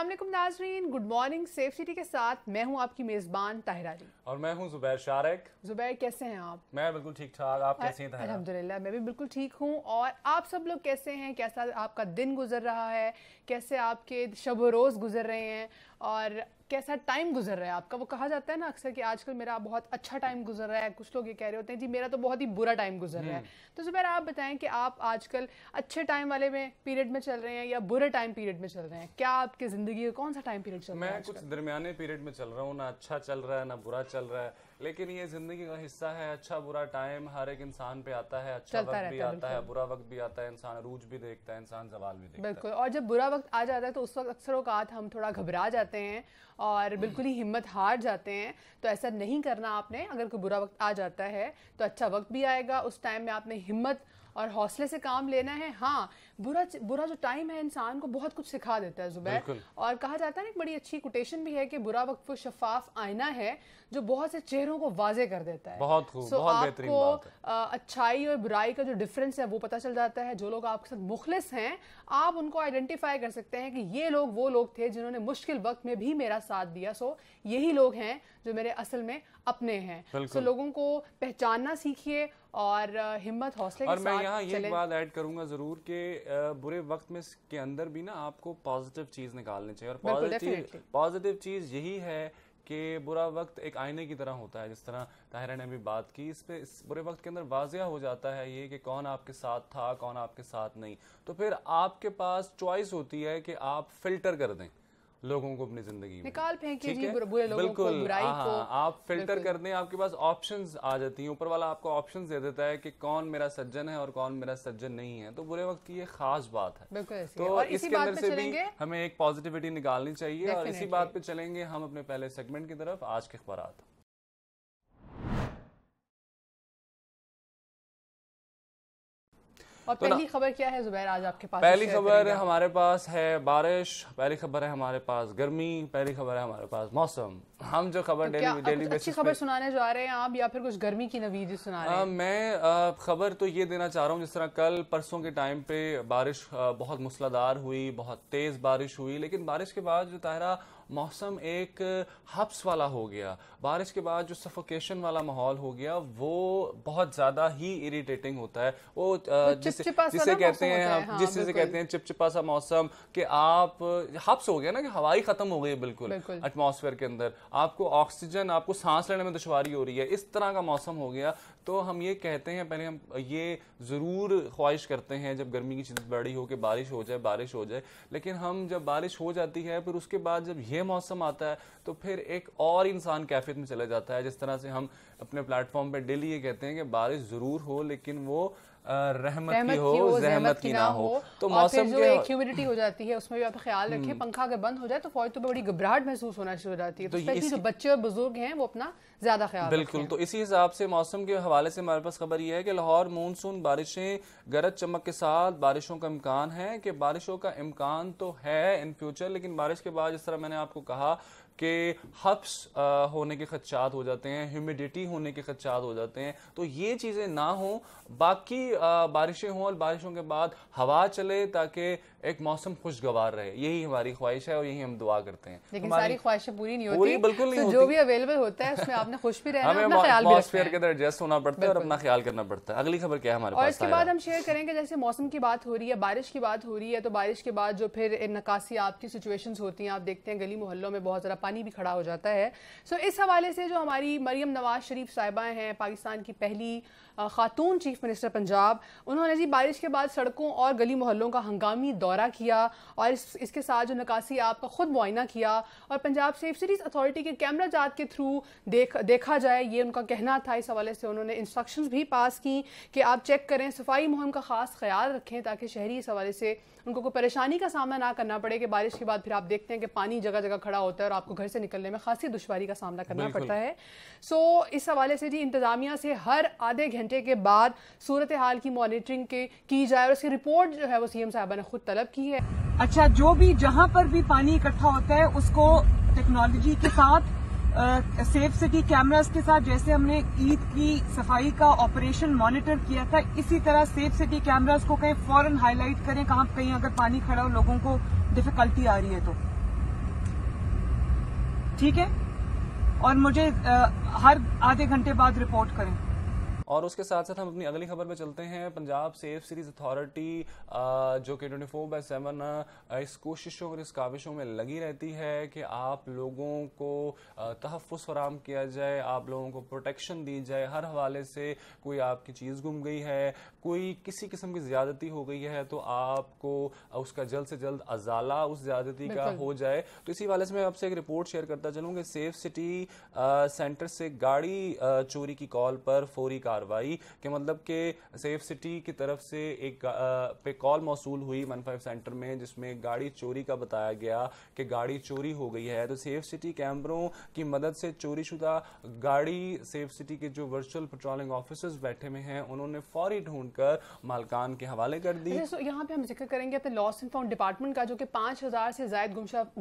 असलम नाजरीन good morning safe city के साथ मैं हूं आपकी मेज़बान ताहिरा जी और मैं हूं जुबैर शारक जुबैर कैसे हैं आप मैं बिल्कुल ठीक ठाक आप कैसे हैं अलहमदिल्ला मैं भी बिल्कुल ठीक हूं और आप सब लोग कैसे हैं कैसा आपका दिन गुजर रहा है कैसे आपके शब रोज़ गुजर रहे हैं और कैसा टाइम गुजर रहा है आपका वो कहा जाता है ना अक्सर कि आजकल मेरा बहुत अच्छा टाइम गुजर रहा है कुछ लोग ये कह रहे होते हैं जी मेरा तो बहुत ही बुरा टाइम गुजर रहा है हम्म। तो जुबैर आप बताएं कि आप आजकल अच्छे टाइम वाले में पीरियड में चल रहे हैं या बुरे टाइम पीरियड में चल रहे हैं क्या आपकी जिंदगी का कौन सा टाइम पीरियड चल रहा है मैं कुछ दरमियाने पीरियड में चल रहा हूँ ना अच्छा चल रहा है ना बुरा चल रहा है लेकिन ये जिंदगी का हिस्सा है अच्छा बुरा टाइम हर एक इंसान पे आता है अच्छा वक्त भी आता है बुरा वक्त भी आता है इंसान रूज भी देखता है इंसान जवाल भी देखता बिल्कुल और जब बुरा वक्त आ जाता है तो उस वक्त अक्सर अवकात हम थोड़ा घबरा जाते हैं और हम्म। बिल्कुल ही हिम्मत हार जाते हैं तो ऐसा नहीं करना आपने अगर कोई बुरा वक्त आ जाता है तो अच्छा वक्त भी आएगा उस टाइम में आपने हिम्मत और हौसले से काम लेना है हाँ बुरा बुरा जो टाइम है इंसान को बहुत कुछ सिखा देता है जुबैर और कहा जाता है एक बड़ी अच्छी कोटेशन भी है कि बुरा वक्त वो शफाफ आईना है जो बहुत से चेहरों को वाजे कर देता है बहुत खूब so बहुत आपको बात है। अच्छाई और बुराई का जो डिफरेंस है वो पता चल जाता है जो लोग आपके साथ मुखलिस हैं आप उनको आइडेंटिफाई कर सकते हैं कि ये लोग वो लोग थे जिन्होंने मुश्किल वक्त में भी मेरा साथ दिया सो यही लोग हैं जो मेरे असल में अपने हैं तो लोगों को पहचानना सीखिए और हिम्मत हौसले और मैं यहाँ ये बात ऐड करूंगा जरूर कि बुरे वक्त में के अंदर भी ना आपको पॉजिटिव चीज निकालनी चाहिए और पॉजिटिव पॉजिटिव चीज यही है कि बुरा वक्त एक आईने की तरह होता है जिस तरह ताहिरा ने भी बात की इस पे इस बुरे वक्त के अंदर वाजिया हो जाता है ये कि कौन आपके साथ था कौन आपके साथ नहीं तो फिर आपके पास चॉइस होती है कि आप फिल्टर कर दें लोगों को अपनी जिंदगी निकाल फेंके बुरे लोगों बिल्कुल, को बुराई हाँ, को आप फिल्टर कर दें आपके पास ऑप्शंस आ जाती हैं ऊपर वाला आपको ऑप्शंस दे देता है कि कौन मेरा सज्जन है और कौन मेरा सज्जन नहीं है तो बुरे वक्त की ये खास बात है तो इसके अंदर से भी हमें एक पॉजिटिविटी निकालनी चाहिए और इसी बात पे चलेंगे हम अपने पहले सेगमेंट की तरफ आज के अखबार और तो पहली खबर क्या है जुबैर आज आपके पास पहली खबर हमारे पास है बारिश पहली खबर है हमारे पास गर्मी पहली खबर है हमारे पास मौसम हम जो खबर डेली तो अच्छी खबर सुनाने जा रहे हैं आप या फिर कुछ गर्मी की नवीज सुना रहे हैं मैं खबर तो ये देना चाह रहा हूँ जिस तरह कल परसों के टाइम पे बारिश बहुत मूसलाधार हुई बहुत तेज़ बारिश हुई लेकिन बारिश के बाद जो ताहरा मौसम एक हब्स वाला हो गया बारिश के बाद जो सफोकेशन वाला माहौल हो गया वो बहुत ज़्यादा ही इरिटेटिंग होता है वो तो जिसे कहते हैं हाँ, जिस चीज़ कहते हैं चिपचिपा सा मौसम कि आप हब्स हो गया ना कि हवाई ख़त्म हो गई बिल्कुल एटमोसफेयर के अंदर आपको ऑक्सीजन आपको सांस लेने में दुशारी हो रही है इस तरह का मौसम हो गया तो हम ये कहते हैं पहले हम ये ज़रूर ख्वाहिश करते हैं जब गर्मी की चीज़ बड़ी हो कि बारिश हो जाए बारिश हो जाए लेकिन हम जब बारिश हो जाती है फिर उसके बाद जब ये मौसम आता है तो फिर एक और इंसान कैफियत में चला जाता है जिस तरह से हम अपने प्लेटफॉर्म पर डेली ये कहते हैं कि बारिश ज़रूर हो लेकिन वो रहमत, रहमत की हो जहमत की ना हो तो मौसम जो एक ह्यूमिडिटी हो जाती है उसमें भी आप ख्याल रखें हम्म। पंखा अगर बंद हो जाए तो फौज तो बड़ी घबराहट महसूस होना शुरू हो जाती है तो इस... तो जो बच्चे और बुजुर्ग हैं वो अपना ज्यादा ख्याल बिल्कुल तो इसी हिसाब से मौसम के हवाले से हमारे पास खबर यह है कि लाहौर मानसून बारिशें गरज चमक के साथ बारिशों का इम्कान है कि बारिशों का इम्कान तो है इन फ्यूचर लेकिन बारिश के बाद जिस तरह मैंने आपको कहा के हफ्स होने के खदशात हो जाते हैं ह्यूमिडिटी होने के खदशात हो जाते हैं तो ये चीज़ें ना हों बाकी बारिशें हों और बारिशों के बाद हवा चले ताकि एक मौसम खुशगवार रहे यही हमारी ख्वाहिश है और यही हम दुआ करते हैं लेकिन सारी ख्वाहिशें पूरी नहीं होती बिल्कुल नहीं तो जो भी अवेलेबल होता है उसमें आपने खुश भी रहना अपना ख्याल भी रखना के अंदर एडजस्ट होना पड़ता है और अपना ख्याल करना पड़ता है अगली खबर क्या है हमारे और इसके बाद हम शेयर करेंगे जैसे मौसम की बात हो रही है बारिश की बात हो रही है तो बारिश के बाद जो फिर नकासी आपकी सिचुएशन होती है आप देखते हैं गली मोहल्लों में बहुत ज़रा पानी भी खड़ा हो जाता है सो इस हवाले से जो हमारी मरियम नवाज शरीफ साहिबा हैं पाकिस्तान की पहली खातून चीफ मिनिस्टर पंजाब उन्होंने जी बारिश के बाद सड़कों और गली मोहल्लों का हंगामी दौर दौरा किया और इस, इसके साथ जो नकासी आपका ख़ुद मुआयना किया और पंजाब सेफ सीरीज़ अथॉरिटी के कैमरा जात के थ्रू देख देखा जाए ये उनका कहना था इस हवाले से उन्होंने इंस्ट्रक्शंस भी पास की कि आप चेक करें सफाई मुहिम का ख़ास ख्याल रखें ताकि शहरी इस हवाले से उनको कोई परेशानी का सामना ना करना पड़े कि बारिश के बाद फिर आप देखते हैं कि पानी जगह जगह खड़ा होता है और आपको घर से निकलने में खासी दुशारी का सामना करना पड़ता है सो so, इस हवाले से जी इंतज़ामिया से हर आधे घंटे के बाद सूरत हाल की मॉनिटरिंग के की जाए और उसकी रिपोर्ट जो है वो सी एम साहबा ने खुद तलब डेवलप की है अच्छा जो भी जहां पर भी पानी इकट्ठा होता है उसको टेक्नोलॉजी के साथ सेफ सिटी कैमरास के साथ जैसे हमने ईद की सफाई का ऑपरेशन मॉनिटर किया था इसी तरह सेफ सिटी कैमरास को कहीं फॉरन हाईलाइट करें कहां कहीं अगर पानी खड़ा हो लोगों को डिफिकल्टी आ रही है तो ठीक है और मुझे आ, हर आधे घंटे बाद रिपोर्ट करें और उसके साथ साथ हम अपनी अगली खबर पर चलते हैं पंजाब सेफ सीरीज अथॉरिटी जो कि ट्वेंटी फोर बाई सेवन इस कोशिशों और इस काविशों में लगी रहती है कि आप लोगों को तहफ़ फराम किया जाए आप लोगों को प्रोटेक्शन दी जाए हर हवाले से कोई आपकी चीज़ गुम गई है कोई किसी किस्म की ज़्यादती हो गई है तो आपको उसका जल्द से जल्द अजाला उस ज़्यादती का हो जाए तो इसी वाले से मैं आपसे एक रिपोर्ट शेयर करता चलूँ कि सेफ सिटी सेंटर से गाड़ी चोरी की कॉल पर फौरी कार कार्रवाई कि मतलब कि सेफ सिटी की तरफ से एक पे कॉल मौसू हुई वन फाइव सेंटर में जिसमें गाड़ी चोरी का बताया गया कि गाड़ी चोरी हो गई है तो सेफ सिटी कैमरों की मदद से चोरी शुदा गाड़ी सेफ सिटी के जो वर्चुअल पेट्रोलिंग ऑफिसर्स बैठे हुए हैं उन्होंने फौरी ढूंढकर मालकान के हवाले कर दी अच्छा, यहाँ पे हम जिक्र करेंगे अपने लॉस एंड फाउंड डिपार्टमेंट का जो कि पांच हजार से जायद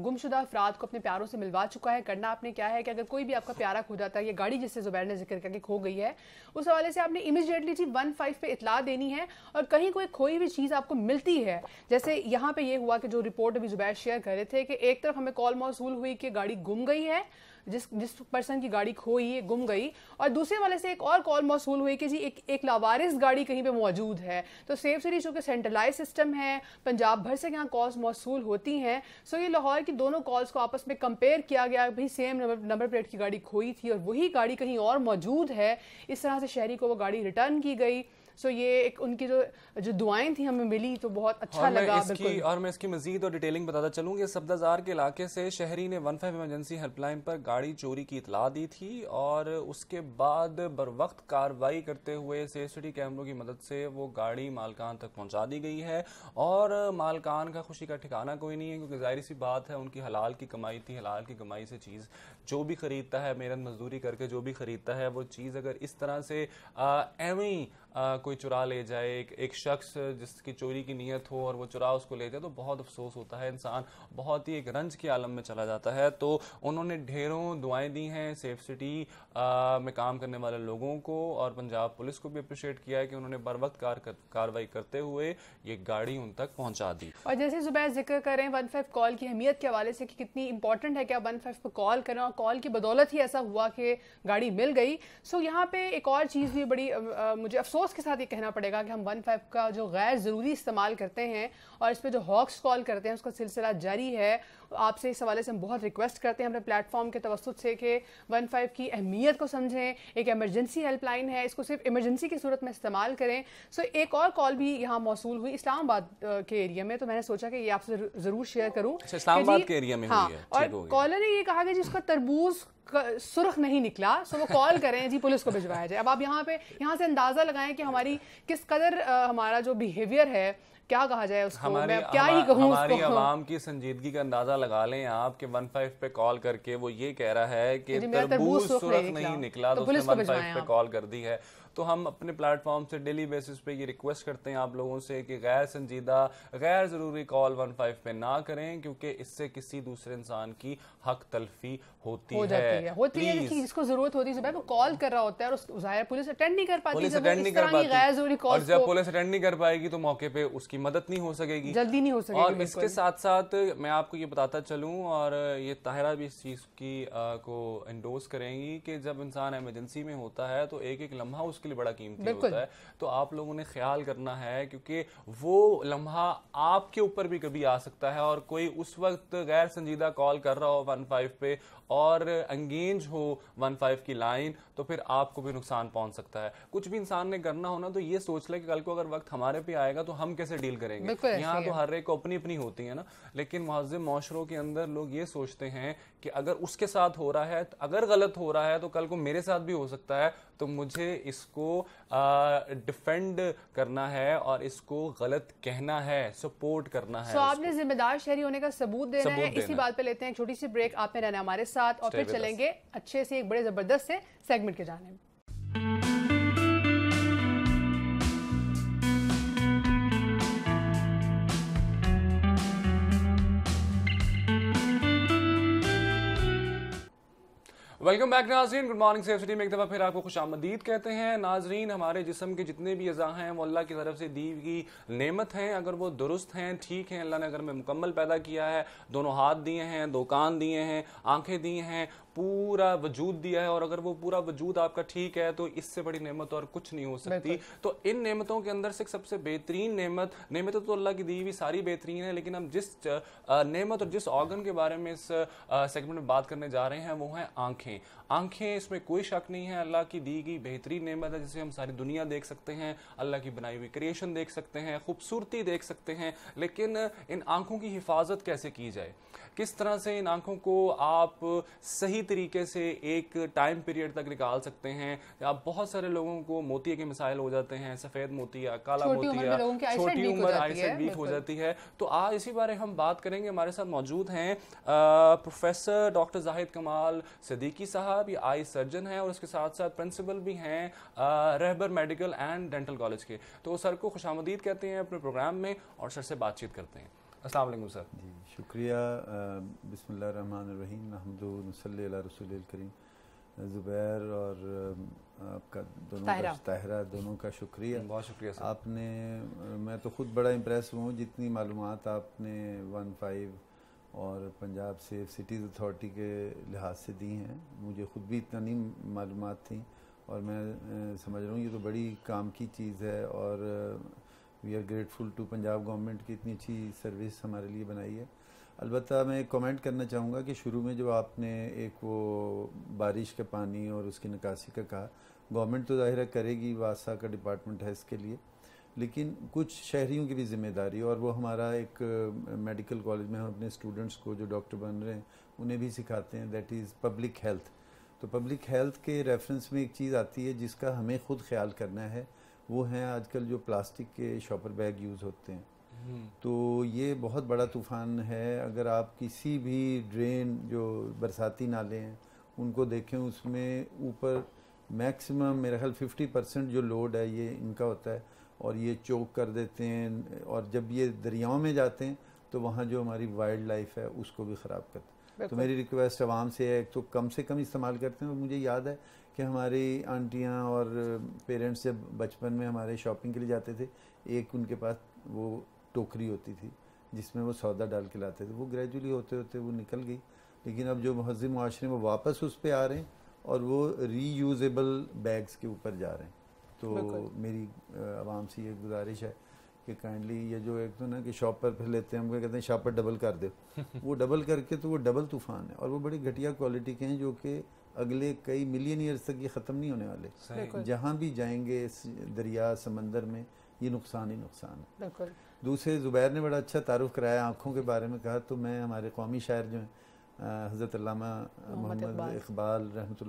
गुमशुदा अफराद को अपने प्यारों से मिलवा चुका है करना आपने क्या है कि अगर कोई भी आपका प्यारा खो जाता है या गाड़ी जिससे जुबैर ने जिक्र करके खो गई है उस हवाले वजह से आपने इमिजिएटली वन फाइव पे इतला देनी है और कहीं कोई खोई हुई चीज़ आपको मिलती है जैसे यहाँ पे ये हुआ कि जो रिपोर्ट अभी जुबैर शेयर कर रहे थे कि एक तरफ हमें कॉल मौसू हुई कि गाड़ी गुम गई है जिस जिस पर्सन की गाड़ी खोई है गुम गई और दूसरे वाले से एक और कॉल मौसू हुई कि जी एक एक लावारिस गाड़ी कहीं पे मौजूद है तो सेफ सिटी चूँकि सेंट्रलाइज सिस्टम है पंजाब भर से यहाँ कॉल्स मौसू होती हैं सो ये लाहौर की दोनों कॉल्स को आपस में कंपेयर किया गया भाई सेम नंबर प्लेट की गाड़ी खोई थी और वही गाड़ी कहीं और मौजूद है इस तरह से शहरी को वो गाड़ी रिटर्न की गई सो ये एक उनकी जो जो दुआएं थी हमें मिली तो बहुत अच्छा और लगा इसकी, और मैं इसकी मजीद और डिटेलिंग बताता चलूँ कि सब्दाजार के इलाके से शहरी ने वन फाइव इमरजेंसी हेल्पलाइन पर गाड़ी चोरी की इतला दी थी और उसके बाद बर वक्त कार्रवाई करते हुए सीसीटी कैमरों की मदद से वो गाड़ी मालकान तक पहुँचा दी गई है और मालकान का खुशी का ठिकाना कोई नहीं है क्योंकि जाहिर सी बात है उनकी हलाल की कमाई थी हलाल की कमाई से चीज़ जो भी ख़रीदता है मेहनत मजदूरी करके जो भी ख़रीदता है वो चीज़ अगर इस तरह से एवं आ, कोई चुरा ले जाए एक, एक शख्स जिसकी चोरी की नीयत हो और वो चुरा उसको ले जाए तो बहुत अफसोस होता है इंसान बहुत ही एक रंज के आलम में चला जाता है तो उन्होंने ढेरों दुआएं दी हैं सेफ सिटी में काम करने वाले लोगों को और पंजाब पुलिस को भी अप्रिशिएट किया है कि उन्होंने बर वक्त कार, कार्रवाई करते हुए ये गाड़ी उन तक पहुंचा दी और जैसे सुबह जिक्र करें वन फाइव कॉल की अहमियत के हवाले से कि कितनी इंपॉर्टेंट है कि आप वन फाइव पर कॉल करें और कॉल की बदौलत ही ऐसा हुआ कि गाड़ी मिल गई सो यहाँ पे एक और चीज़ भी बड़ी आ, मुझे अफसोस अफसोस के साथ ये कहना पड़ेगा कि हम वन फाइव का जो गैर ज़रूरी इस्तेमाल करते हैं और इस पर जो हॉक्स कॉल करते हैं उसका सिलसिला जारी है आपसे इस हवाले से हम बहुत रिक्वेस्ट करते हैं अपने प्लेटफॉर्म के तवसत से कि वन फाइव की अहमियत को समझें एक एमरजेंसी हेल्पलाइन है इसको सिर्फ इमरजेंसी की सूरत में इस्तेमाल करें सो एक और कॉल भी यहाँ मौसू हुई इस्लामाबाद के एरिया में तो मैंने सोचा कि ये आपसे ज़रूर शेयर करूँ इस्लामाबाद के एरिया में हाँ और कॉलर ने ये कहा कि जिसका तरबूज सुरख नहीं निकला सो वो कॉल करें जी पुलिस को भिजवाया जाए अब आप यहाँ पे यहाँ से अंदाज़ा लगाएं कि हमारी किस कदर आ, हमारा जो बिहेवियर है क्या कहा जाए उसको हमारी, मैं क्या ही कहूँ हमारी आवाम की संजीदगी का अंदाजा लगा लें आप के वन फाइव पे कॉल करके वो ये कह रहा है कि तरबूज सुरख नहीं निकला तो, तो उसने वन फाइव पे कॉल कर दी है तो हम अपने प्लेटफॉर्म से डेली बेसिस पे ये रिक्वेस्ट करते हैं आप लोगों से कि गैर संजीदा गैर ज़रूरी कॉल वन फाइव पे ना करें क्योंकि इससे किसी दूसरे इंसान की हक तलफी होती हो है, है होती है कि जिसको जरूरत होती है वो कॉल कर रहा होता है और जाहिर पुलिस अटेंड नहीं कर पाती पुलिस अटेंड नहीं कर पाती गैर जरूरी कॉल जब पुलिस अटेंड नहीं कर पाएगी तो मौके पर उसकी की मदद नहीं हो सकेगी जल्दी नहीं हो सकेगी और इसके साथ साथ मैं आपको ये बताता चलूँ और ये ताहरा भी इस चीज़ की आ, को इंडोज करेंगी कि जब इंसान एमरजेंसी में होता है तो एक एक लम्हा उसके लिए बड़ा कीमती होता है तो आप लोगों ने ख्याल करना है क्योंकि वो लम्हा आपके ऊपर भी कभी आ सकता है और कोई उस वक्त गैर संजीदा कॉल कर रहा हो वन पे और अंगेज हो वन फाइव की लाइन तो फिर आपको भी नुकसान पहुंच सकता है कुछ भी इंसान ने करना होना तो ये सोच ले कि कल को अगर वक्त हमारे पे आएगा तो हम कैसे डील करेंगे यहाँ तो हर एक को अपनी अपनी होती है ना लेकिन मुहजिम माशरों के अंदर लोग ये सोचते हैं कि अगर उसके साथ हो रहा है तो अगर गलत हो रहा है तो कल को मेरे साथ भी हो सकता है तो मुझे इसको डिफेंड करना है और इसको गलत कहना है सपोर्ट करना है so आपने जिम्मेदार शहरी होने का सबूत देना सबूत है देना इसी बात पे लेते हैं छोटी सी ब्रेक आप में रहना हमारे साथ और फिर चलेंगे अच्छे से एक बड़े जबरदस्त से सेगमेंट के जाने में वेलकम बैक नाजरीन गुड मॉर्निंग सेफ सिटी में एक दफ़ा फिर आपको खुश आमदीद कहते हैं नाजरीन हमारे जिसम के जितने भी अज़ा हैं वो अल्लाह की तरफ से दी गई नेमत हैं अगर वो दुरुस्त हैं ठीक हैं अल्लाह ने अगर में मुकम्मल पैदा किया है दोनों हाथ दिए हैं दो कान दिए हैं आंखें दी हैं पूरा वजूद दिया है और अगर वो पूरा वजूद आपका ठीक है तो इससे बड़ी नेमत और कुछ नहीं हो सकती तो इन नेमतों के अंदर से सबसे बेहतरीन नेमत नेमत तो अल्लाह की दी हुई सारी बेहतरीन है लेकिन हम जिस नेमत और जिस ऑर्गन के बारे में इस सेगमेंट में बात करने जा रहे हैं वो है आंखें आंखें इसमें कोई शक नहीं है अल्लाह की दी गई बेहतरीन नेमत है जिसे हम सारी दुनिया देख सकते हैं अल्लाह की बनाई हुई क्रिएशन देख सकते हैं खूबसूरती देख सकते हैं लेकिन इन आंखों की हिफाजत कैसे की जाए किस तरह से इन आंखों को आप सही तरीके से एक टाइम पीरियड तक निकाल सकते हैं आप बहुत सारे लोगों को मोती के मिसाइल हो जाते हैं सफ़ेद मोतिया काला मोतिया छोटी उम्र आईसेट वीक हो जाती है तो आज इसी बारे हम बात करेंगे हमारे साथ मौजूद हैं प्रोफेसर डॉक्टर जाहिद कमाल सदीकी साहब भी आई सर्जन है और उसके साथ साथ प्रिंसिपल भी हैं Rahbar medical and dental college के तो सर को खुश कहते हैं अपने प्रोग्राम में और सर से बातचीत करते हैं अस्सलाम सर जी शुक्रिया बसमीम हमदल रसूल करीम ज़ुबैर और आपका दोनों ताहरा, दोनों का शुक्रिया बहुत शुक्रिया सर आपने मैं तो ख़ुद बड़ा इम्प्रेस हूँ जितनी मालूम आपने वन फाइव और पंजाब सेफ सिटीज़ अथॉरिटी के लिहाज से दी हैं मुझे ख़ुद भी इतना नहीं मालूम थी और मैं समझ रहा हूँ ये तो बड़ी काम की चीज़ है और we are grateful to Punjab government की इतनी अच्छी सर्विस हमारे लिए बनाई है अलबत्त मैं कमेंट करना चाहूँगा कि शुरू में जब आपने एक वो बारिश का पानी और उसकी निकासी का कहा गवर्नमेंट तो ज़ाहिर करेगी वासा का डिपार्टमेंट है इसके लिए लेकिन कुछ शहरीों की भी जिम्मेदारी और वो हमारा एक मेडिकल कॉलेज में हम अपने स्टूडेंट्स को जो डॉक्टर बन रहे हैं उन्हें भी सिखाते हैं दैट इज़ पब्लिक हेल्थ तो पब्लिक हेल्थ के रेफरेंस में एक चीज़ आती है जिसका हमें खुद ख्याल करना है वो हैं आजकल जो प्लास्टिक के शॉपर बैग यूज़ होते हैं हम्म। तो ये बहुत बड़ा तूफ़ान है अगर आप किसी भी ड्रेन जो बरसाती नाले हैं उनको देखें उसमें ऊपर मैक्सिमम मेरा ख्याल फिफ्टी परसेंट जो लोड है ये इनका होता है और ये चोक कर देते हैं और जब ये दरियाओं में जाते हैं तो वहाँ जो हमारी वाइल्ड लाइफ है उसको भी ख़राब करते हैं तो मेरी रिक्वेस्ट आवाम से है तो कम से कम इस्तेमाल करते हैं और मुझे याद है कि हमारी आंटियाँ और पेरेंट्स जब बचपन में हमारे शॉपिंग के लिए जाते थे एक उनके पास वो टोकरी होती थी जिसमें वो सौदा डाल के लाते थे वो ग्रेजुअली होते होते वो निकल गई लेकिन अब जो महजम माशरे में वापस उस पर आ रहे हैं और वो रीयूजेबल बैग्स के ऊपर जा रहे हैं तो मेरी आवाम से ये गुजारिश है कि काइंडली ये जो एक तो ना कि शॉप पर फिर लेते हैं हम क्या कहते हैं शॉप पर डबल कर दो वो डबल करके तो वो डबल तूफान है और वो बड़ी घटिया क्वालिटी के हैं जो कि अगले कई मिलियन ईयर्स तक ये ख़त्म नहीं होने वाले जहाँ भी जाएंगे इस दरिया समंदर में ये नुकसान ही नुकसान है दूसरे ज़ुबैर ने बड़ा अच्छा तारुफ कराया आँखों के बारे में कहा तो मैं हमारे कौमी शायर जो हैं हज़रत मोहम्मद इकबाल रहमत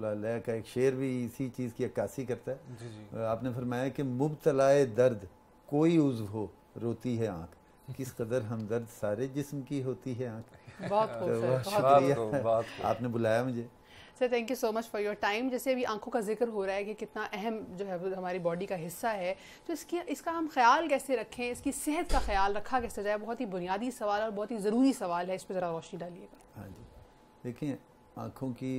का एक शेर भी इसी चीज़ की अक्सी करता है जी जी। आपने फरमाया कि मुबतलाए दर्द कोई उज्व हो रोती है आँख किस कदर हमदर्द सारे जिस्म की होती है आँख बहुत तो शुक्रिया आपने बुलाया मुझे sir thank you so much for your time जैसे अभी आंखों का जिक्र हो रहा है कि कितना अहम जो है हमारी बॉडी का हिस्सा है तो इसकी इसका हम ख्याल कैसे रखें इसकी सेहत का ख्याल रखा कैसे जाए बहुत ही बुनियादी सवाल और बहुत ही ज़रूरी सवाल है इस पर ज़रा रोशनी डालिएगा हाँ जी देखें आँखों की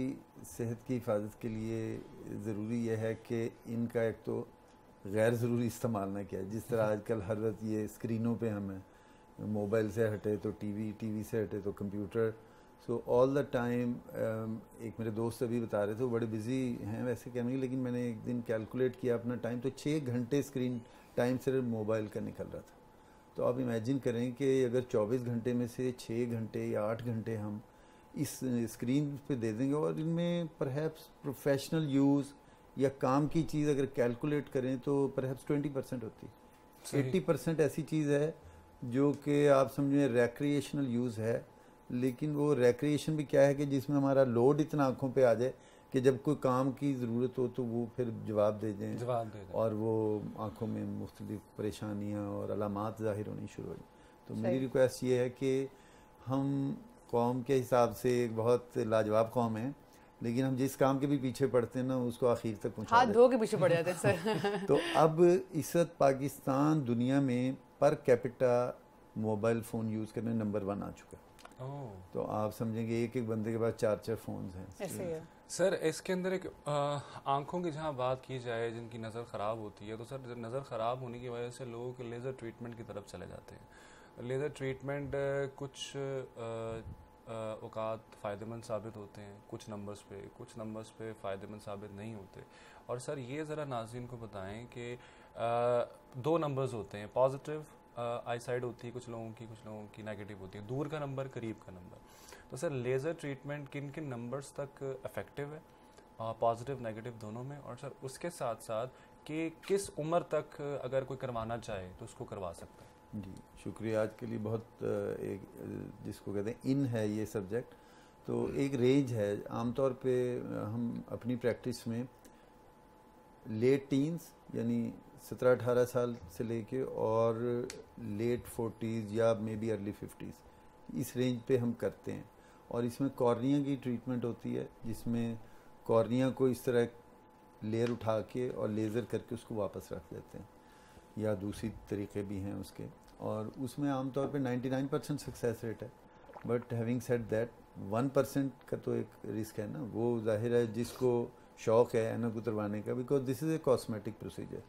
सेहत की हिफाजत के लिए ज़रूरी यह है कि इनका एक तो गैर ज़रूरी इस्तेमाल ना किया जिस तरह आजकल हर वक्त ये स्क्रीनों पे हम हैं मोबाइल से हटे तो टीवी टीवी से हटे तो computer so all the time एक मेरे दोस्त अभी बता रहे थे वो बड़े बिजी हैं वैसे कहने लेकिन मैंने एक दिन कैलकुलेट किया अपना टाइम तो छः घंटे स्क्रीन टाइम सिर्फ मोबाइल का निकल रहा था तो आप इमेजिन करें कि अगर 24 घंटे में से 6 घंटे या 8 घंटे हम इस स्क्रीन पे दे देंगे और इनमें परहैप्स प्रोफेशनल यूज़ या काम की चीज़ अगर कैलकुलेट करें तो परहैप्स ट्वेंटी परसेंट होती है एट्टी परसेंट ऐसी चीज़ है जो कि आप समझें रेक्रिएशनल यूज़ है लेकिन वो रेक्रिएशन भी क्या है कि जिसमें हमारा लोड इतना आँखों पर आ जाए कि जब कोई काम की ज़रूरत हो तो वो फिर जवाब दे दें जवाब दे दें और वो आँखों में मुख्तलिफ परेशानियाँ और अलामत ज़ाहिर होनी शुरू हो जाए तो मेरी रिक्वेस्ट ये है कि हम कौम के हिसाब से एक बहुत लाजवाब कौम है लेकिन हम जिस काम के भी पीछे पड़ते हैं ना उसको आखिर तक पहुँचा हाँ, धो के पीछे पड़ जाते हैं तो अब इस वक्त पाकिस्तान दुनिया में per capita mobile phone use करने नंबर वन आ चुका है तो आप समझेंगे एक एक बंदे के पास चार चार फोन हैं सर इसके अंदर एक आंखों की जहाँ बात की जाए जिनकी नज़र ख़राब होती है तो सर नज़र ख़राब होने की वजह से लोग लेज़र ट्रीटमेंट की तरफ चले जाते हैं लेज़र ट्रीटमेंट कुछ अवकात फ़ायदेमंद साबित होते हैं कुछ नंबर्स पे कुछ नंबर्स पे फ़ायदेमंद साबित नहीं होते और सर ये ज़रा नाजीन को बताएं कि दो नंबर्स होते हैं पॉजिटिव आई साइड होती है कुछ लोगों की कुछ लोगों की नेगेटिव होती है दूर का नंबर करीब का नंबर तो सर लेज़र ट्रीटमेंट किन किन नंबर्स तक अफेक्टिव है पॉजिटिव नेगेटिव दोनों में और सर उसके साथ साथ कि किस उम्र तक अगर कोई करवाना चाहे तो उसको करवा सकता है जी शुक्रिया आज के लिए बहुत एक जिसको कहते हैं इन है ये सब्जेक्ट तो एक रेंज है आमतौर पे हम अपनी प्रैक्टिस में लेट टीन्स यानी सत्रह अठारह साल से लेके और लेट फोर्टीज़ या मे बी अर्ली फिफ्टीज़ इस रेंज पे हम करते हैं और इसमें कॉर्निया की ट्रीटमेंट होती है जिसमें कॉर्निया को इस तरह लेयर उठा के और लेज़र करके उसको वापस रख देते हैं या दूसरी तरीके भी हैं उसके और उसमें आमतौर पे 99 परसेंट सक्सेस रेट है but having set that one percent का तो एक रिस्क है ना वो जाहिर है जिसको शौक़ है एनक उतरवाने का because this is a cosmetic procedure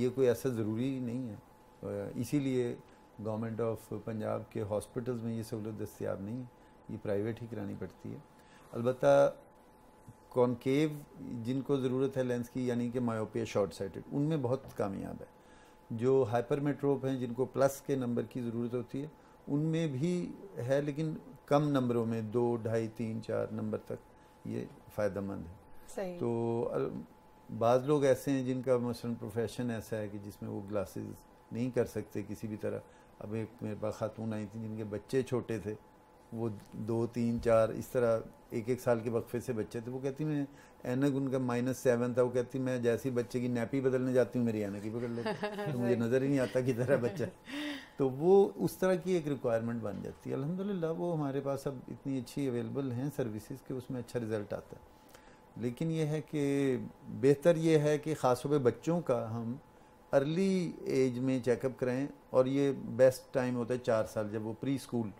ये कोई ऐसा ज़रूरी नहीं है इसीलिए गवर्नमेंट ऑफ पंजाब के हॉस्पिटल्स में ये सहूलत दस्तियाब नहीं है ये प्राइवेट ही करानी पड़ती है अलबत् कॉनकेव जिनको ज़रूरत है लेंस की यानी कि मायोपिया शॉर्ट साइटेड उनमें बहुत कामयाब है जो हाइपरमेट्रोप हैं जिनको प्लस के नंबर की ज़रूरत होती है उनमें भी है लेकिन कम नंबरों में दो ढाई तीन चार नंबर तक ये फ़ायदेमंद है तो बाज़ लोग ऐसे हैं जिनका मसलन प्रोफेशन ऐसा है कि जिसमें वो ग्लासेस नहीं कर सकते किसी भी तरह अब एक मेरे पास खातून आई थी जिनके बच्चे छोटे थे वो दो तीन चार इस तरह एक एक साल के वक्फे से बच्चे थे वो कहती मैं एनक उनका माइनस सेवन था वो कहती मैं जैसे ही बच्चे की नैपी बदलने जाती हूँ मेरी एनक ही पकड़ लेती तो मुझे नज़र ही नहीं आता कि तरह बच्चा तो वो उस तरह की एक रिक्वायरमेंट बन जाती है अलहमदिल्ला वो हमारे पास अब इतनी अच्छी अवेलेबल हैं सर्विसेज के उसमें अच्छा रिज़ल्ट आता है लेकिन यह है कि बेहतर ये है कि ख़ास तौर बच्चों का हम अर्ली एज में चेकअप कराएं और ये बेस्ट टाइम होता है चार साल जब वो प्री स्कूल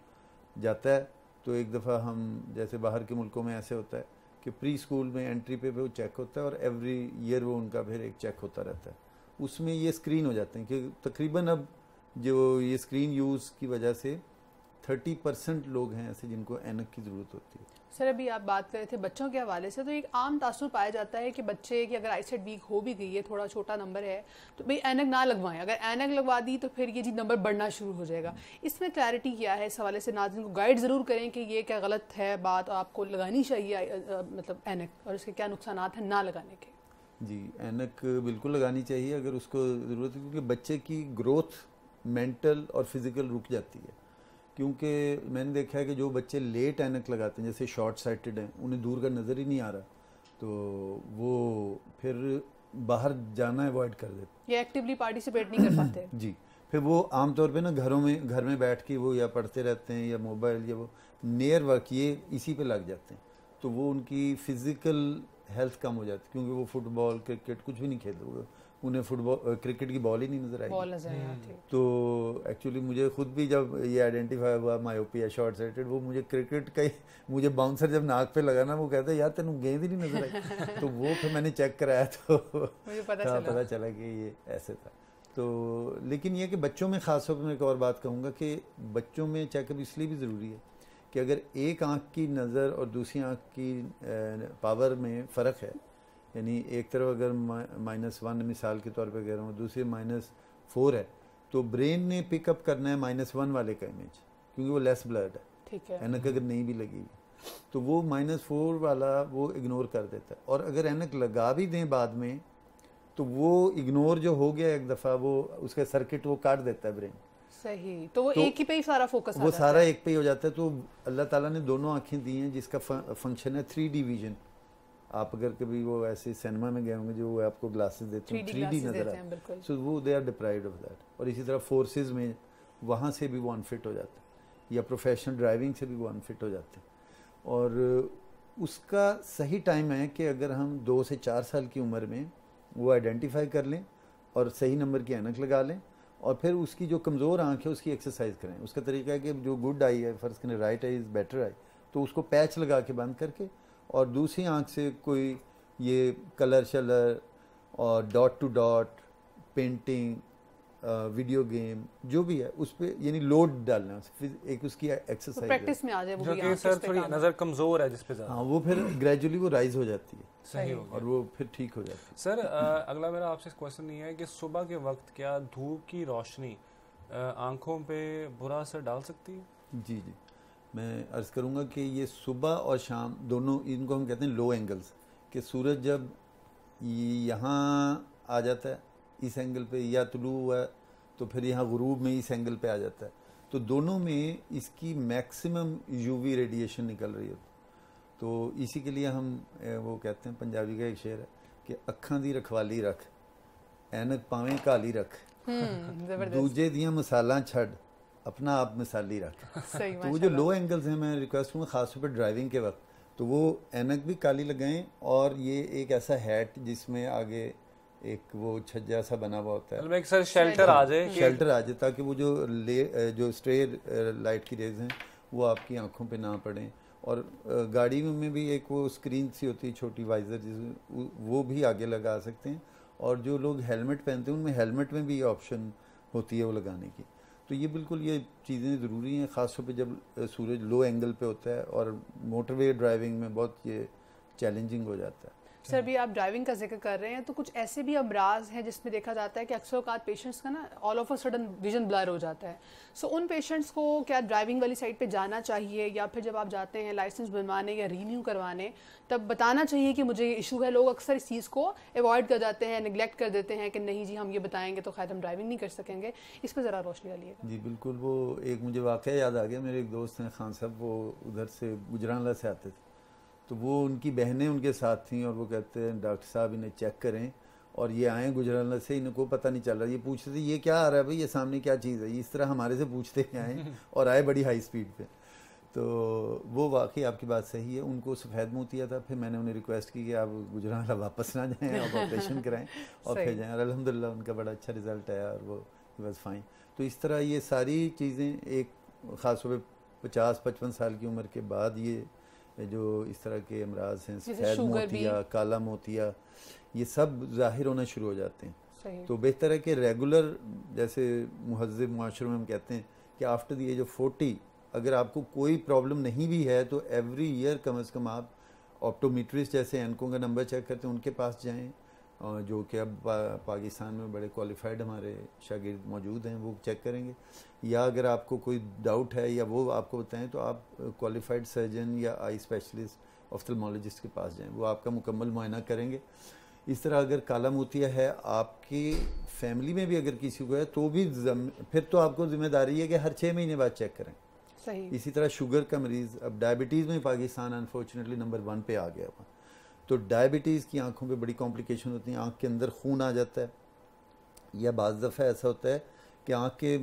जाता है तो एक दफ़ा हम जैसे बाहर के मुल्कों में ऐसे होता है कि प्री स्कूल में एंट्री पे वो चेक होता है और एवरी ईयर वो उनका फिर एक चेक होता रहता है उसमें ये स्क्रीन हो जाते हैं कि तकरीबन अब जो ये स्क्रीन यूज़ की वजह से थर्टी परसेंट लोग हैं ऐसे जिनको एनक की ज़रूरत होती है सर अभी आप बात कर रहे थे बच्चों के हवाले से तो एक आम तासुर पाया जाता है कि बच्चे की अगर आईसेट वीक हो भी गई है थोड़ा छोटा नंबर है तो भाई एनक ना लगवाएं अगर एनक लगवा दी तो फिर ये जी नंबर बढ़ना शुरू हो जाएगा इसमें क्लैरिटी क्या है इस हवाले से नाजिन को गाइड ज़रूर करें कि ये क्या गलत है बात और आपको लगानी चाहिए मतलब एनक और उसके क्या नुकसान हैं ना लगाने के जी एनक बिल्कुल लगानी चाहिए अगर उसको ज़रूरत है क्योंकि बच्चे की ग्रोथ मेंटल और फिज़िकल रुक जाती है क्योंकि मैंने देखा है कि जो बच्चे लेट एनक लगाते हैं जैसे शॉर्ट साइटेड हैं उन्हें दूर का नज़र ही नहीं आ रहा तो वो फिर बाहर जाना अवॉइड कर देते ये एक्टिवली पार्टिसिपेट नहीं कर पाते जी फिर वो आमतौर पे ना घरों में घर में बैठ के वो या पढ़ते रहते हैं या मोबाइल या वो नियर वर्क ये इसी पे लग जाते हैं तो वो उनकी फिज़िकल हेल्थ कम हो जाती है क्योंकि वो फुटबॉल क्रिकेट कुछ भी नहीं खेलते उन्हें फुटबॉल क्रिकेट की बॉल ही नहीं नजर आई बॉल नजर आई हाँ, तो एक्चुअली मुझे खुद भी जब ये आइडेंटिफाई हुआ मायोपिया शॉर्ट साइटेड वो मुझे क्रिकेट का ही मुझे बाउंसर जब नाक पे लगा ना वो कहता यार तेन गेंद ही नहीं नजर आई तो वो फिर मैंने चेक कराया तो मुझे पता, हाँ, चला। पता चला कि ये ऐसे था तो लेकिन यह कि बच्चों में ख़ास तौर पर मैं एक और बात कहूँगा कि बच्चों में चेकअप इसलिए भी ज़रूरी है कि अगर एक आँख की नज़र और दूसरी आँख की पावर में फ़र्क है यानी एक तरफ अगर माइनस वन मिसाल के तौर पे कह रहा हूँ दूसरी माइनस फोर है तो ब्रेन ने पिकअप करना है माइनस वन वाले का इमेज क्योंकि वो लेस ब्लड है ठीक है एनक अगर नहीं भी लगी हुई तो वो माइनस फोर वाला वो इग्नोर कर देता है और अगर एनक लगा भी दें बाद में तो वो इग्नोर जो हो गया एक दफ़ा वो उसका सर्किट वो काट देता है ब्रेन सही तो वो तो एक ही पे ही सारा फोकस वो सारा एक पे ही हो जाता है तो अल्लाह ताला ने दोनों आंखें दी हैं जिसका फंक्शन है थ्री डिवीजन आप अगर कभी वो ऐसे सिनेमा में गए होंगे जो वो आपको ग्लासेस देते हैं थ्री डी नजर आते सो वो they are deprive of that और इसी तरह फोर्सेज में वहाँ से भी वो अनफिट हो जाते हैं या प्रोफेशनल ड्राइविंग से भी वो अनफिट हो जाते हैं और उसका सही टाइम है कि अगर हम दो से चार साल की उम्र में वो आइडेंटिफाई कर लें और सही नंबर की एनक लगा लें और फिर उसकी जो कमज़ोर आँख है उसकी एक्सरसाइज करें उसका तरीका है कि जो गुड आई है फर्स्ट करें right eye is better eye तो उसको पैच लगा के बंद करके और दूसरी आंख से कोई ये कलर शलर और dot to dot painting video game जो भी है उस पर यानी लोड डालना एक उसकी एक्सरसाइज प्रैक्टिस में आ जाए वो भी सर थोड़ी नज़र कमज़ोर है जिस हाँ वो फिर ग्रेजुअली वो राइज हो जाती है सही हो और वो फिर ठीक हो जाती है सर अगला मेरा आपसे क्वेश्चन ये है कि सुबह के वक्त क्या धूप की रोशनी आंखों पे बुरा असर डाल सकती है जी जी मैं अर्ज़ करूँगा कि ये सुबह और शाम दोनों इनको हम कहते हैं लो एंगल्स कि सूरज जब यहाँ आ जाता है इस एंगल पे या तुलू हुआ है तो फिर यहाँ गरूब में इस एंगल पे आ जाता है तो दोनों में इसकी मैक्सिमम यूवी रेडिएशन निकल रही होती तो इसी के लिए हम वो कहते हैं पंजाबी का एक शेर है कि अखा की रखवाली रख एनक पावें काली रख हम्म, दूजे दिया मसाला छड अपना आप मिसाली रख तो वो जो लो एंगल्स हैं मैं रिक्वेस्ट करूँगा खासतौर पर ड्राइविंग के वक्त तो वो एनक भी काली लगाएं और ये एक ऐसा हैट जिसमें आगे एक वो छज्जा सा बना हुआ होता है मतलब एक सर शेल्टर हाँ, आ जाए शेल्टर आ जाए ताकि वो जो ले जो स्ट्रे लाइट की रेज हैं वो आपकी आंखों पे ना पड़े और गाड़ी में भी एक वो स्क्रीन सी होती है छोटी वाइजर जिस वो भी आगे लगा सकते हैं और जो लोग हेलमेट पहनते हैं उनमें हेलमेट में भी ये ऑप्शन होती है वो लगाने की तो ये बिल्कुल ये चीज़ें ज़रूरी हैं ख़ासतौर पर जब सूरज लो एंगल पे होता है और मोटरवे ड्राइविंग में बहुत ये चैलेंजिंग हो जाता है सर भी आप ड्राइविंग का जिक्र कर रहे हैं तो कुछ ऐसे भी अमराज हैं जिसमें देखा जाता है कि अक्सर अवकात पेशेंट्स का ना all of a sudden vision blur हो जाता है सो so, उन पेशेंट्स को क्या ड्राइविंग वाली साइड पे जाना चाहिए या फिर जब आप जाते हैं लाइसेंस बनवाने या रीन्यू करवाने तब बताना चाहिए कि मुझे ये इशू है लोग अक्सर इस चीज़ को अवॉइड कर जाते हैं निगलेक्ट कर देते हैं कि नहीं जी हम ये बताएंगे तो खैर हम ड्राइविंग नहीं कर सकेंगे इस पर ज़रा रोशनी है जी बिल्कुल वो एक मुझे वाक़ याद आ गया मेरे एक दोस्त हैं खान साहब वो उधर से गुजराला से आते थे तो वो उनकी बहनें उनके साथ थीं और वो कहते हैं डॉक्टर साहब इन्हें चेक करें और ये आए गुजराला से इनको पता नहीं चल रहा ये पूछ रहे थे ये क्या आ रहा है भाई ये सामने क्या चीज़ है इस तरह हमारे से पूछते ही आए और आए बड़ी हाई स्पीड पे तो वो वाकई आपकी बात सही है उनको सफ़ेद मोतिया था फिर मैंने उन्हें रिक्वेस्ट की कि आप गुजरा वापस ना जाएं आप ऑपरेशन कराएं और फिर जाएं और अलहमदिल्ला उनका बड़ा अच्छा रिजल्ट आया और वो वॉज फाइन तो इस तरह ये सारी चीज़ें एक ख़ास तौर पर पचास पचपन साल की उम्र के बाद ये जो इस तरह के अमराज हैं सफ़ेद मोतिया काला मोतिया ये सब ज़ाहिर होना शुरू हो जाते हैं तो बेहतर है कि रेगुलर जैसे महजब माशरे में हम कहते हैं कि after the age of forty अगर आपको कोई प्रॉब्लम नहीं भी है तो एवरी ईयर कम अज़ कम आप ऑप्टोमीट्रिस्ट जैसे एनकों का नंबर चेक करते हैं उनके पास जाएँ और जो कि अब पाकिस्तान में बड़े क्वालिफाइड हमारे शागिर्द मौजूद हैं वो चेक करेंगे या अगर आपको कोई डाउट है या वो आपको बताएं तो आप क्वालिफाइड सर्जन या आई स्पेशलिस्ट ऑफ्थलमोलोजिस्ट के पास जाएं वो आपका मुकम्मल मुआयना करेंगे इस तरह अगर काला मोतिया है आपकी फैमिली में भी अगर किसी को है तो भी फिर तो आपको जिम्मेदारी है कि हर छः महीने बाद चेक करें सही इसी तरह शुगर का मरीज़ अब डायबिटीज़ में पाकिस्तान अनफॉर्चुनेटली नंबर वन पर आ गया हुआ तो डायबिटीज़ की आँखों पे बड़ी कॉम्प्लिकेशन होती है आँख के अंदर खून आ जाता है या बज़ दफ़ा ऐसा होता है कि आँख के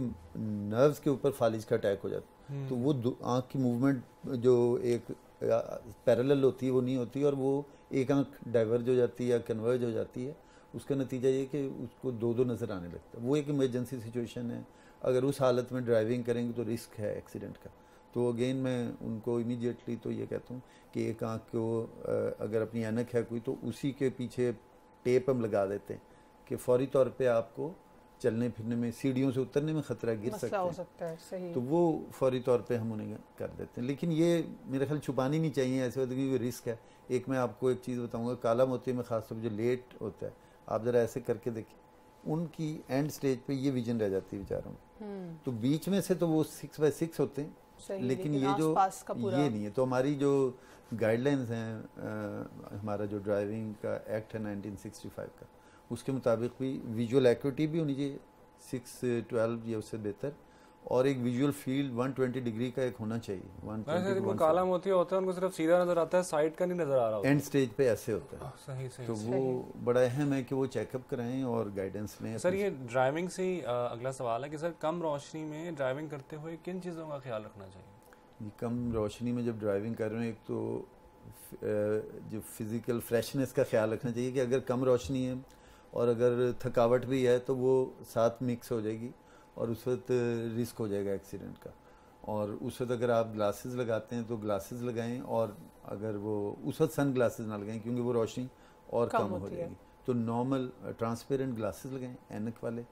नर्व्स के ऊपर फालिज का अटैक हो जाता है हम्म। तो वो आँख की मूवमेंट जो एक पैरेलल होती है वो नहीं होती और वो एक आँख डाइवर्ज हो जाती है या कन्वर्ज हो जाती है उसका नतीजा ये कि उसको दो दो नज़र आने लगता है वो एक इमरजेंसी सिचुएशन है अगर उस हालत में ड्राइविंग करेंगे तो रिस्क है एक्सीडेंट का तो अगेन मैं उनको इमीडिएटली तो ये कहता हूँ कि एक आँख को अगर अपनी एनक है कोई तो उसी के पीछे टेप हम लगा देते हैं कि फौरी तौर पे आपको चलने फिरने में सीढ़ियों से उतरने में खतरा गिर सकता हो सकता है सही तो वो फौरी तौर पे हम उन्हें कर देते हैं लेकिन ये मेरे ख्याल छुपानी नहीं चाहिए ऐसे होते क्योंकि रिस्क है एक मैं आपको एक चीज़ बताऊँगा काला मोती में खासतौर पर जो लेट होता है आप ज़रा ऐसे करके देखें उनकी एंड स्टेज पे ये विजन रह जाती है बेचारों हम्म। तो बीच में से तो वो सिक्स बाय सिक्स होते हैं लेकिन, ये जो ये नहीं है तो हमारी जो गाइडलाइंस हैं हमारा जो ड्राइविंग का एक्ट है 1965 का उसके मुताबिक भी विजुअल एक्यूरिटी भी होनी चाहिए सिक्स ट्वेल्व या उससे बेहतर और एक विजुअल फील्ड 120 डिग्री का एक होना चाहिए काला मोती होता है उनको सिर्फ सीधा नजर आता है साइड का नहीं नजर आ रहा एंड स्टेज पे ऐसे होता है हाँ, सही सही तो सही। वो बड़ा अहम है कि वो चेकअप कराएं और गाइडेंस लें सर ये ड्राइविंग से ही अगला सवाल है कि सर कम रोशनी में ड्राइविंग करते हुए किन चीज़ों का ख्याल रखना चाहिए कम रोशनी में जब ड्राइविंग कर रहे हैं एक तो जो फिज़िकल फ्रेशनेस का ख्याल रखना चाहिए कि अगर कम रोशनी है और अगर थकावट भी है तो वो साथ मिक्स हो जाएगी और उस वक्त रिस्क हो जाएगा एक्सीडेंट का और उस वक्त अगर आप ग्लासेस लगाते हैं तो ग्लासेस लगाएं और अगर वो उस वक्त सन ग्लासेस ना लगाएं क्योंकि वो रोशनी और कम, कम हो जाएगी तो नॉर्मल ट्रांसपेरेंट ग्लासेस लगाएं एनक वाले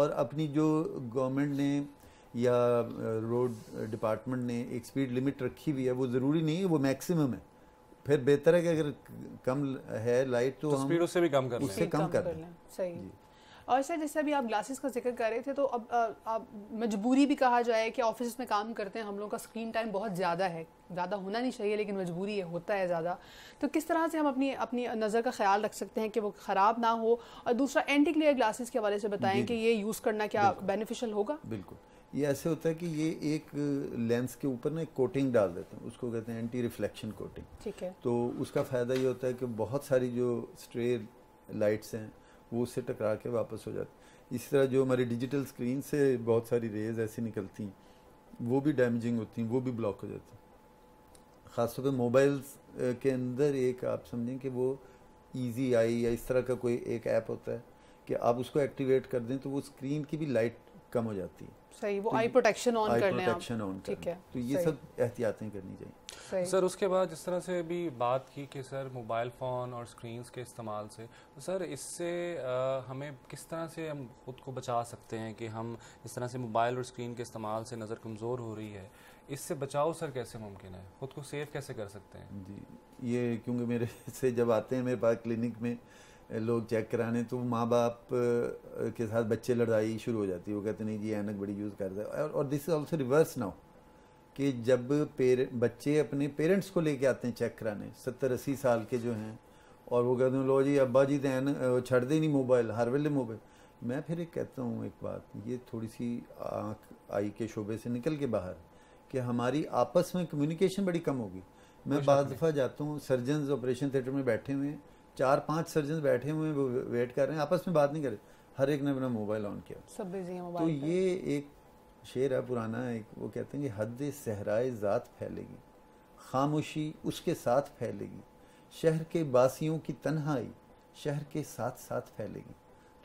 और अपनी जो गवर्नमेंट ने या रोड डिपार्टमेंट ने एक स्पीड लिमिट रखी हुई है वो ज़रूरी नहीं है वो मैक्सिमम है फिर बेहतर है कि अगर कम है लाइट तो, तो हम स्पीड उससे भी कम कर उससे कम, कम कर लें सही और सर जैसे अभी आप ग्लासेस का जिक्र कर रहे थे तो अब आप मजबूरी भी कहा जाए कि ऑफिस में काम करते हैं हम लोगों का स्क्रीन टाइम बहुत ज़्यादा है ज़्यादा होना नहीं चाहिए लेकिन मजबूरी है होता है ज़्यादा तो किस तरह से हम अपनी अपनी नज़र का ख्याल रख सकते हैं कि वो ख़राब ना हो और दूसरा एंटी क्लियर ग्लासेस के हवाले से बताएं कि ये यूज़ करना क्या बेनिफिशियल होगा बिल्कुल ये ऐसे होता है कि ये एक लेंस के ऊपर ना एक कोटिंग डाल देते हैं उसको कहते हैं एंटी रिफ्लेक्शन कोटिंग ठीक है तो उसका फ़ायदा ये होता है कि बहुत सारी जो स्ट्रे लाइट्स हैं वो उससे टकरा के वापस हो जाते इसी तरह जो हमारी डिजिटल स्क्रीन से बहुत सारी रेज ऐसी निकलती हैं वो भी डैमेजिंग होती हैं वो भी ब्लॉक हो जाती हैं ख़ासतौर पर मोबाइल्स के अंदर एक आप समझें कि वो ईजी आई या इस तरह का कोई एक ऐप होता है कि आप उसको एक्टिवेट कर दें तो वो स्क्रीन की भी लाइट कम हो जाती है सही वो आई प्रोटेक्शन ऑन कर लें प्रोटेक्शन ऑन ठीक है तो ये सब एहतियातें करनी चाहिए सर उसके बाद जिस तरह से अभी बात की कि सर मोबाइल फ़ोन और स्क्रीन के इस्तेमाल से तो सर इससे हमें किस तरह से हम खुद को बचा सकते हैं कि हम इस तरह से मोबाइल और स्क्रीन के इस्तेमाल से नज़र कमज़ोर हो रही है इससे बचाओ सर कैसे मुमकिन है ख़ुद को सेफ कैसे कर सकते हैं जी ये क्योंकि मेरे से जब आते हैं मेरे पास क्लिनिक में लोग चेक कराने तो माँ बाप के साथ बच्चे लड़ाई शुरू हो जाती है वो कहते नहीं जी एनक बड़ी यूज़ करते है और this is also reverse now कि जब पेर बच्चे अपने पेरेंट्स को लेके आते हैं चेक कराने सत्तर अस्सी साल के जो हैं और वो कहते हैं लो जी अब्बा जी तो एनक छड़ दे नहीं मोबाइल हर वेले मोबाइल मैं फिर एक कहता हूँ एक बात ये थोड़ी सी आँख आई के शोबे से निकल के बाहर कि हमारी आपस में कम्युनिकेशन बड़ी कम होगी मैं बाद दफ़ा जाता हूँ सर्जन ऑपरेशन थिएटर में बैठे हुए हैं चार पांच सर्जन बैठे हुए हैं वेट कर रहे हैं आपस में बात नहीं कर रहे हर एक ने अपना मोबाइल ऑन किया सब बिजी है मोबाइल तो ये एक शेर है पुराना एक वो कहते हैं कि हद सहराए ज़ात फैलेगी खामोशी उसके साथ फैलेगी शहर के बासियों की तन्हाई शहर के साथ साथ फैलेगी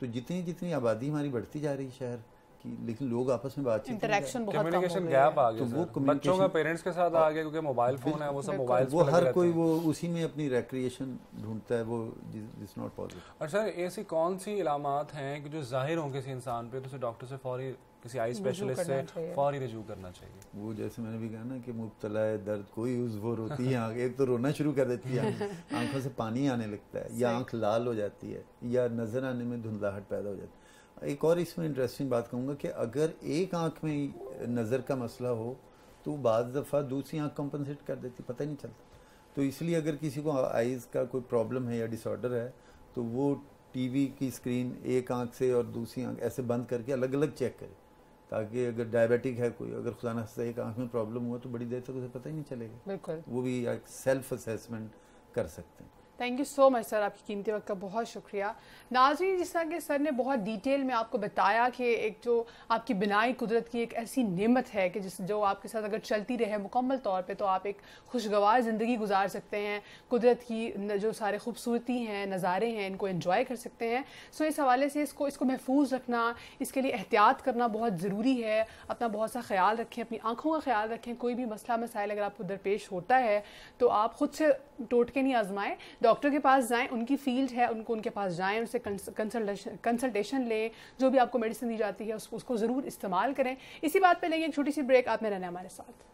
तो जितनी जितनी आबादी हमारी बढ़ती जा रही है शहर कि लेकिन लोग आपस में बातचीत इंटरेक्शन बहुत कम्युनिकेशन गैप आ गया तो वो बच्चों का पेरेंट्स के साथ आ गया क्योंकि मोबाइल फोन है वो सब मोबाइल वो हर कोई वो उसी में अपनी रिक्रिएशन ढूंढता है वो इज नॉट पॉसिबल और सर ऐसी कौन सी इलामत हैं कि जो जाहिर हों किसी इंसान पे तो उसे डॉक्टर से फौरी किसी आई स्पेशलिस्ट से फौरी रजू करना चाहिए वो जैसे मैंने भी कहा ना कि मुबतला है दर्द कोई उस वो रोती है एक तो रोना शुरू कर देती है आंखों से पानी आने लगता है या आंख लाल हो जाती है या नज़र आने में धुंधलाहट पैदा हो जाती है एक और इसमें इंटरेस्टिंग बात कहूँगा कि अगर एक आँख में नज़र का मसला हो तो बज़ दफ़ा दूसरी आँख कंपनसेट कर देती पता ही नहीं चलता तो इसलिए अगर किसी को आइज़ का कोई प्रॉब्लम है या डिसऑर्डर है तो वो टीवी की स्क्रीन एक आंख से और दूसरी आंख ऐसे बंद करके अलग अलग चेक करे ताकि अगर डायबिटिक है कोई अगर खुदा से एक आंख में प्रॉब्लम हुआ तो बड़ी देर तक उसे पता ही नहीं चलेगा वो भी सेल्फ असेसमेंट कर सकते हैं thank you so much sir आपकी कीमती वक्त का बहुत शुक्रिया नाजी जिस तरह के सर ने बहुत डिटेल में आपको बताया कि एक जो आपकी बिनाई कुदरत की एक ऐसी नेमत है कि जिस जो आपके साथ अगर चलती रहे मुकम्मल तौर पे तो आप एक खुशगवार ज़िंदगी गुजार सकते हैं कुदरत की जो सारे खूबसूरती हैं नज़ारे हैं इनको इन्जॉय कर सकते हैं सो इस हवाले से इसको इसको महफूज रखना इसके लिए एहतियात करना बहुत ज़रूरी है अपना बहुत सा ख्याल रखें अपनी आँखों का ख्याल रखें कोई भी मसला मसाइल अगर आपको दरपेश होता है तो आप ख़ुद से टोटके नहीं आजमाएँ डॉक्टर के पास जाएं उनकी फील्ड है उनको उनके पास जाएं उनसे कंसल्टेशन लें जो भी आपको मेडिसिन दी जाती है उसको उसको ज़रूर इस्तेमाल करें इसी बात पर लेंगे एक छोटी सी ब्रेक आप में रहना हमारे साथ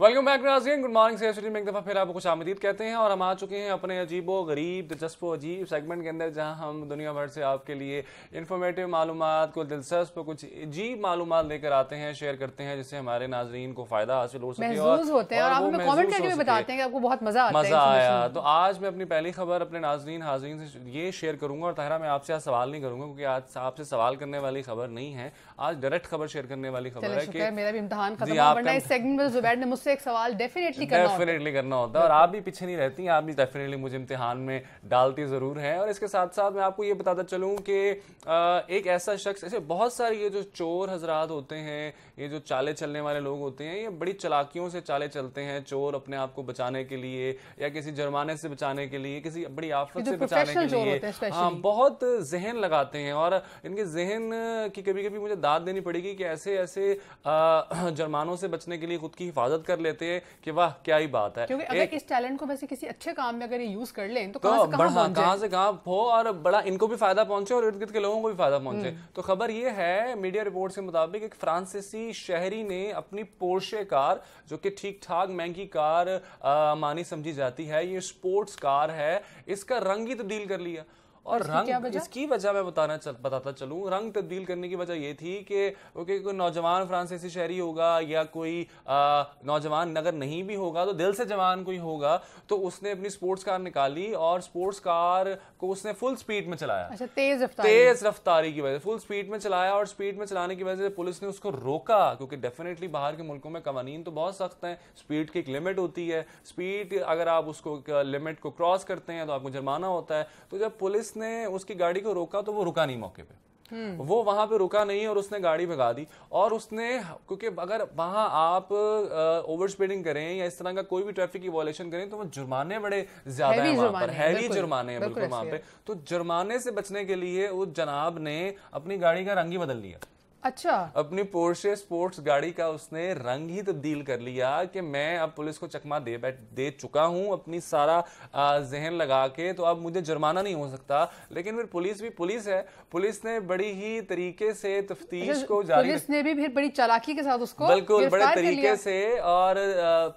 वेलकम बैक नाजीन गुड मॉर्निंग से में एक दफ़ा फिर आपको खुश आमदीद कहते हैं और हम आ चुके हैं अपने अजीबो गरीब दिलचस्प अजीब सेगमेंट के अंदर जहां हम दुनिया भर से आपके लिए इन्फॉर्मेटिव मालूम कुछ दिलचस्प कुछ अजीब मालूम लेकर आते हैं शेयर करते हैं जिससे हमारे नाजरीन को फ़ायदा हासिल हो सके और, होते हैं और आप हमें कमेंट करके बताते हैं आपको बहुत मज़ा मज़ा आया तो आज मैं अपनी पहली खबर अपने नाजरीन हाजरीन से ये शेयर करूँगा और तहरा मैं आपसे आज सवाल नहीं करूँगा क्योंकि आज आपसे सवाल करने वाली खबर नहीं है आज डायरेक्ट खबर शेयर करने वाली खबर है कि मेरा भी इम्तिहान खत्म वरना इस सेगमेंट में जुबैर ने मुझसे एक सवाल डेफिनेटली करना डेफिनेटली करना होता है और आप भी पीछे नहीं रहती आप भी डेफिनेटली मुझे इम्तिहान में डालती ज़रूर है और इसके साथ साथ मैं आपको ये बताता चलूँ कि एक ऐसा शख्स ऐसे बहुत सारे ये जो चोर हजरात होते हैं ये जो चाले चलने वाले लोग होते हैं ये बड़ी चलाकियों से चाले चलते हैं चोर अपने आप को बचाने के लिए या किसी जुर्माने से बचाने के लिए किसी बड़ी आफत से बचाने के लिए हाँ बहुत जहन लगाते हैं और इनके जहन की कभी कभी मुझे दाद देनी पड़ेगी कि ऐसे ऐसे जुर्मानों से बचने के लिए खुद की हिफाजत कर लेते हैं कि वाह क्या ही बात है क्योंकि अगर इस टैलेंट को वैसे किसी अच्छे काम में अगर ये यूज कर ले तो, तो कहाँ से कहाँ हो और बड़ा इनको भी फायदा पहुंचे और इर्द गिर्द के लोगों को भी फायदा पहुंचे हम्म। तो खबर ये है मीडिया रिपोर्ट के मुताबिक एक फ्रांसीसी शहरी ने अपनी पोर्शे कार जो कि ठीक ठाक महंगी कार मानी समझी जाती है ये स्पोर्ट्स कार है इसका रंग ही तब्दील कर लिया और रंग इसकी वजह मैं बताना चल, बताता चलूँ रंग तब्दील करने की वजह यह थी कि ओके कोई नौजवान फ्रांसीसी शहरी होगा या कोई आ, नौजवान नगर नहीं भी होगा तो दिल से जवान कोई होगा तो उसने अपनी स्पोर्ट्स कार निकाली और स्पोर्ट्स कार को उसने फुल स्पीड में चलाया अच्छा, तेज रफ्तारी तेज रफ्तारी की वजह फुल स्पीड में चलाया और स्पीड में चलाने की वजह से पुलिस ने उसको रोका क्योंकि डेफिनेटली बाहर के मुल्कों में कवानीन तो बहुत सख्त हैं स्पीड की एक लिमिट होती है स्पीड अगर आप उसको लिमिट को क्रॉस करते हैं तो आपको जुर्माना होता है तो जब पुलिस उसने उसकी गाड़ी को रोका तो वो रुका नहीं मौके पे हम्म। वो वहां पे रुका नहीं और उसने गाड़ी भगा दी और उसने क्योंकि अगर वहां आप ओवर स्पीडिंग करें या इस तरह का कोई भी ट्रैफिक की वॉलेशन करें तो वो जुर्माने बड़े ज्यादा हैं वहां पर हैवी जुर्माने हैं बिल्कुल वहां पे तो जुर्माने से बचने के लिए उस जनाब ने अपनी गाड़ी का रंग ही बदल लिया अच्छा अपनी पोर्शे स्पोर्ट्स गाड़ी का उसने रंग ही तब्दील तो कर लिया कि मैं अब पुलिस को चकमा दे बैठ दे चुका हूँ अपनी सारा जहन लगा के तो अब मुझे जुर्माना नहीं हो सकता लेकिन फिर पुलिस भी पुलिस है पुलिस ने बड़ी ही तरीके से तफ्तीश अच्छा, को जारी पुलिस ने भी फिर बड़ी चालाकी के साथ उसको बिल्कुल बड़े तरीके से और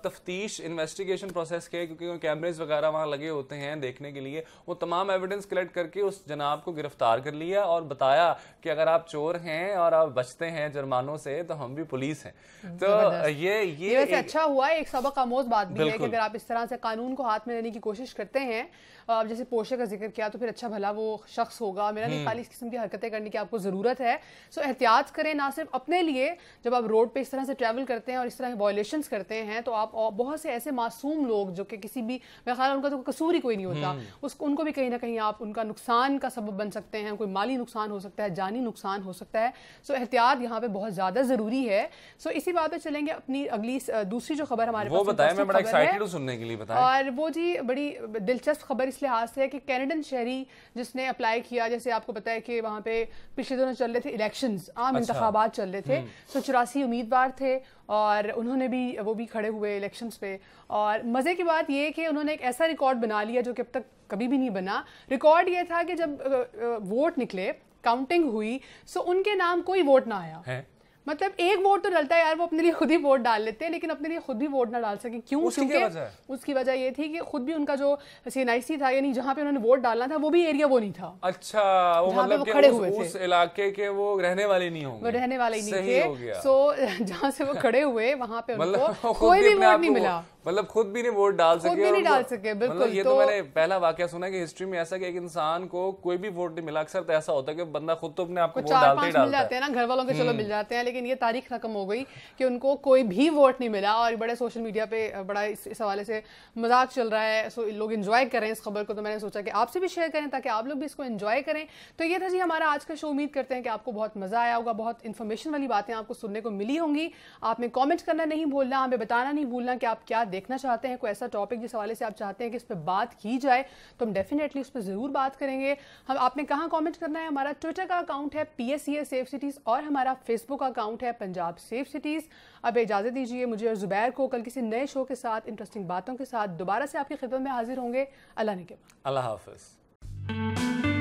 तफ्तीश इन्वेस्टिगेशन प्रोसेस के क्योंकि कैमरेज वगैरह वहां लगे होते हैं देखने के लिए वो तमाम एविडेंस कलेक्ट करके उस जनाब को गिरफ्तार कर लिया और बताया कि अगर आप चोर हैं और आप बचते हैं जुर्मानों से तो हम भी पुलिस हैं हम्म, तो ये ये, ये वैसे एक... अच्छा हुआ एक सबक आमोज बात भी है कि अगर आप इस तरह से कानून को हाथ में लेने की कोशिश करते हैं आप जैसे पोशे का जिक्र किया तो फिर अच्छा भला वो शख्स होगा मेरा भी हम्म। खाली इस किस्म की हरकतें करने की आपको ज़रूरत है सो एहतियात करें ना सिर्फ अपने लिए जब आप रोड पर इस तरह से ट्रैवल करते हैं और इस तरह के वॉयलेशन करते हैं तो आप बहुत से ऐसे मासूम लोग जो कि किसी भी मेरा ख्याल उनका तो कसूर ही कोई नहीं होता हम्म। उसको उनको भी कहीं ना कहीं आप उनका नुकसान का सबब बन सकते हैं कोई माली नुकसान हो सकता है जानी नुकसान हो सकता है सो एहतियात यहाँ पर बहुत ज़्यादा ज़रूरी है सो इसी बात पर चलेंगे अपनी अगली दूसरी जो खबर हमारे पास बताया मैं बड़ा एक्साइटेड सुनने के लिए बताया और वो जी बड़ी दिलचस्प खबर इस लिहाज से है कि कैनेडन शहरी जिसने अप्लाई किया जैसे आपको पता है कि वहाँ पे पिछले दिनों चल रहे थे इलेक्शन आम अच्छा। इंतबात चल रहे थे हम्म। तो चौरासी उम्मीदवार थे और उन्होंने भी वो भी खड़े हुए इलेक्शन पे और मज़े की बात ये कि उन्होंने एक ऐसा रिकॉर्ड बना लिया जो कि अब तक कभी भी नहीं बना रिकॉर्ड ये था कि जब वोट निकले काउंटिंग हुई सो उनके नाम कोई वोट ना आया मतलब एक वोट तो डलता है यार वो अपने लिए खुद ही वोट डाल लेते हैं लेकिन अपने लिए खुद भी वोट ना डाल सके क्यों क्योंकि उसकी वजह ये थी कि खुद भी उनका जो सीएनआईसी था यानी जहाँ पे उन्होंने वोट डालना था वो भी एरिया वो नहीं था अच्छा वो मतलब वो खड़े उस, हुए उस थे इलाके के वो रहने वाले नहीं होंगे वो रहने वाले नहीं थे सो जहाँ से वो खड़े हुए वहाँ पे उनको मतलब कोई भी वोट नहीं मिला मतलब खुद भी नहीं वोट डाल सके नहीं डाल सके मतलब बिल्कुल ये तो, तो मैंने पहला वाक्य सुना कि हिस्ट्री में ऐसा कि एक इंसान को कोई भी वोट नहीं मिला अक्सर तो ऐसा होता है कि बंदा खुद तो अपने आप को वोट डालते ही डालता है ना घर वालों के चलो हम्म। मिल जाते हैं लेकिन ये तारीख खत्म हो गई कि उनको कोई भी वोट नहीं मिला और बड़े सोशल मीडिया पे बड़ा इस, इस हवाले से मजाक चल रहा है सो लोग इन्जॉय करें इस खबर को तो मैंने सोचा कि आपसे भी शेयर करें ताकि आप लोग भी इसको इन्जॉय करें तो ये था जी हमारा आज का शो उम्मीद करते हैं कि आपको बहुत मज़ा आया होगा बहुत इन्फॉर्मेशन वाली बातें आपको सुनने को मिली होंगी आपने कॉमेंट करना नहीं भूलना हमें बताना नहीं भूलना कि आप क्या देखना चाहते हैं कोई ऐसा टॉपिक जिस हवाले से आप चाहते हैं कि इस पर बात की जाए तो हम डेफिनेटली उस पर ज़रूर बात करेंगे हम आपने कहाँ कॉमेंट करना है हमारा ट्विटर का अकाउंट है पी एस सेफ सिटीज़ और हमारा फेसबुक अकाउंट अकाउंट है पंजाब सेफ सिटीज़ अब इजाज़त दीजिए मुझे और ज़ुबैर को कल किसी नए शो के साथ इंटरेस्टिंग बातों के साथ दोबारा से आपकी खिदमत में हाजिर होंगे अल्लाह ने के अल्लाह हाफिज़